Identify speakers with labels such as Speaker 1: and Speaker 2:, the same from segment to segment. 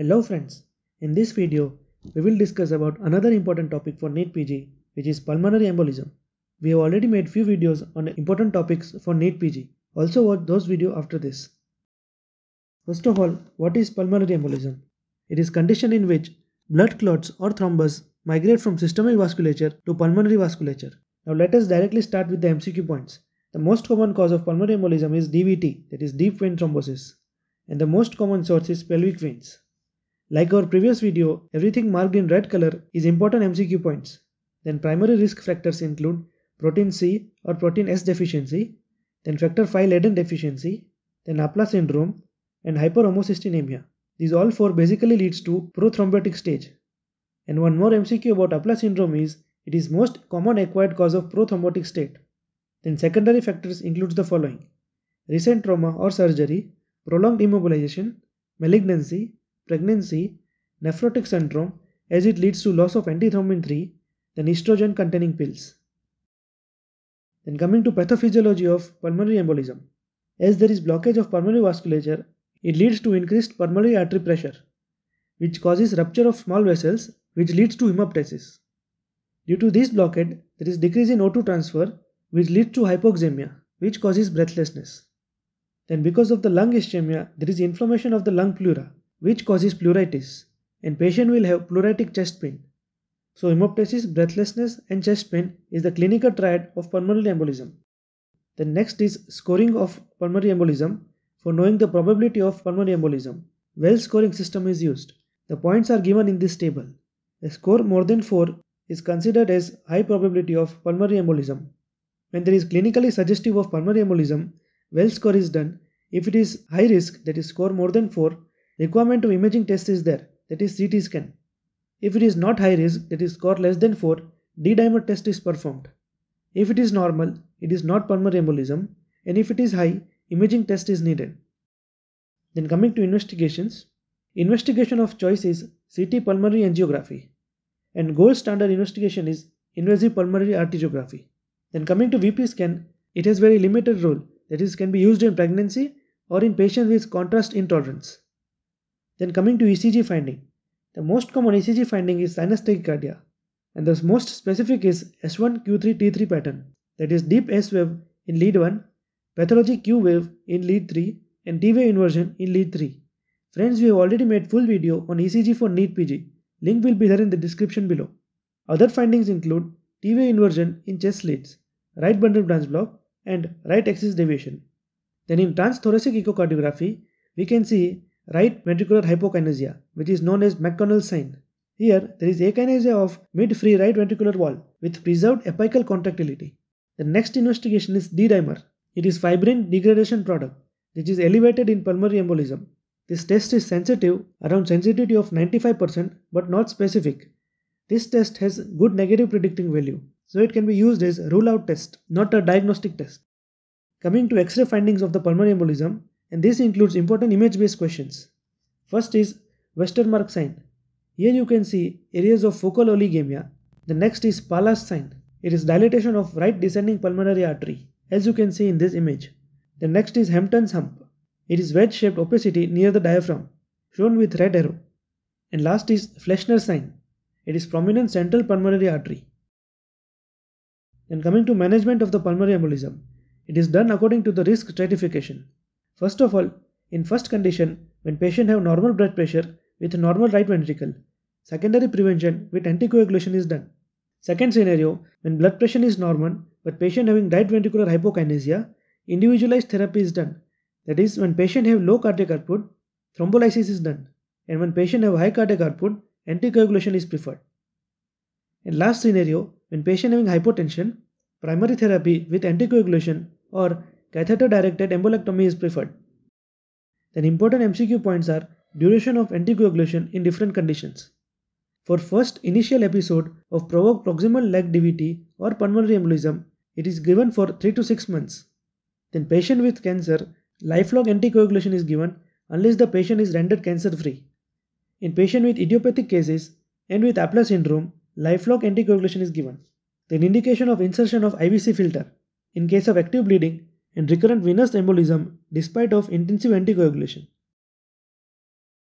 Speaker 1: Hello friends, in this video we will discuss about another important topic for NEET PG which is pulmonary embolism. We have already made few videos on important topics for NEET PG. Also watch those videos after this. First of all, what is pulmonary embolism? It is condition in which blood clots or thrombus migrate from systemic vasculature to pulmonary vasculature. Now let us directly start with the MCQ points. The most common cause of pulmonary embolism is DVT that is deep vein thrombosis and the most common source is pelvic veins. Like our previous video, everything marked in red color is important MCQ points. Then primary risk factors include protein C or protein S deficiency, then factor V Leiden deficiency, then Apla syndrome and hyperhomocysteinemia. These all four basically leads to prothrombotic stage. And one more MCQ about Apla syndrome is it is most common acquired cause of prothrombotic state. Then secondary factors includes the following: recent trauma or surgery, prolonged immobilization, malignancy, pregnancy, nephrotic syndrome as it leads to loss of antithrombin 3 then estrogen containing pills. Then coming to pathophysiology of pulmonary embolism. As there is blockage of pulmonary vasculature, it leads to increased pulmonary artery pressure, which causes rupture of small vessels, which leads to hemoptysis. Due to this blockade, there is decrease in O2 transfer, which leads to hypoxemia, which causes breathlessness. Then because of the lung ischemia, there is inflammation of the lung pleura, which causes pleuritis and patient will have pleuritic chest pain. So hemoptysis, breathlessness and chest pain is the clinical triad of pulmonary embolism. The next is scoring of pulmonary embolism for knowing the probability of pulmonary embolism. Well scoring system is used. The points are given in this table. A score more than 4 is considered as high probability of pulmonary embolism. When there is clinically suggestive of pulmonary embolism, well score is done. If it is high risk that is score more than 4, Requirement of imaging test is there, that is CT scan. If it is not high risk, that is score less than 4, D-dimer test is performed. If it is normal, it is not pulmonary embolism, and if it is high, imaging test is needed. Then coming to investigations, investigation of choice is CT pulmonary angiography, and gold standard investigation is invasive pulmonary arteriography. Then coming to VP scan, it has very limited role, that is can be used in pregnancy or in patients with contrast intolerance. Then coming to ECG finding. The most common ECG finding is sinus tachycardia and the most specific is S1Q3T3 pattern that is deep S wave in lead 1, pathologic Q wave in lead 3 and T wave inversion in lead 3. Friends, we have already made full video on ECG for NEET PG. Link will be there in the description below. Other findings include T wave inversion in chest leads, right bundle branch block and right axis deviation. Then in transthoracic echocardiography, we can see right ventricular hypokinesia, which is known as McConnell sign. Here, there is akinesia of mid-free right ventricular wall with preserved apical contractility. The next investigation is D-dimer. It is fibrin degradation product, which is elevated in pulmonary embolism. This test is sensitive, around sensitivity of 95%, but not specific. This test has good negative predicting value, so it can be used as rule-out test, not a diagnostic test. Coming to X-ray findings of the pulmonary embolism, and this includes important image-based questions. First is mark sign. Here you can see areas of focal oligemia. The next is Pallas sign. It is dilatation of right descending pulmonary artery, as you can see in this image. The next is Hampton's hump. It is wedge-shaped opacity near the diaphragm, shown with red arrow. And last is Flechner sign. It is prominent central pulmonary artery. Then coming to management of the pulmonary embolism. It is done according to the risk stratification. First of all, in first condition, when patient have normal blood pressure with normal right ventricle, secondary prevention with anticoagulation is done. Second scenario, when blood pressure is normal but patient having right ventricular hypokinesia, individualized therapy is done. That is, when patient have low cardiac output, thrombolysis is done. And when patient have high cardiac output, anticoagulation is preferred. And last scenario, when patient having hypotension, primary therapy with anticoagulation or catheter-directed embolectomy is preferred. Then important MCQ points are duration of anticoagulation in different conditions. For first initial episode of provoked proximal leg DVT or pulmonary embolism, it is given for 3 to 6 months. Then patient with cancer, lifelong anticoagulation is given unless the patient is rendered cancer-free. In patient with idiopathic cases and with Apler syndrome, lifelong anticoagulation is given. Then indication of insertion of IVC filter. In case of active bleeding, and recurrent venous embolism despite of intensive anticoagulation.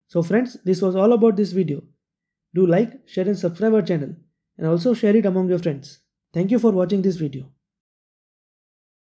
Speaker 1: So friends, this was all about this video. Do like, share and subscribe our channel and also share it among your friends. Thank you for watching this video.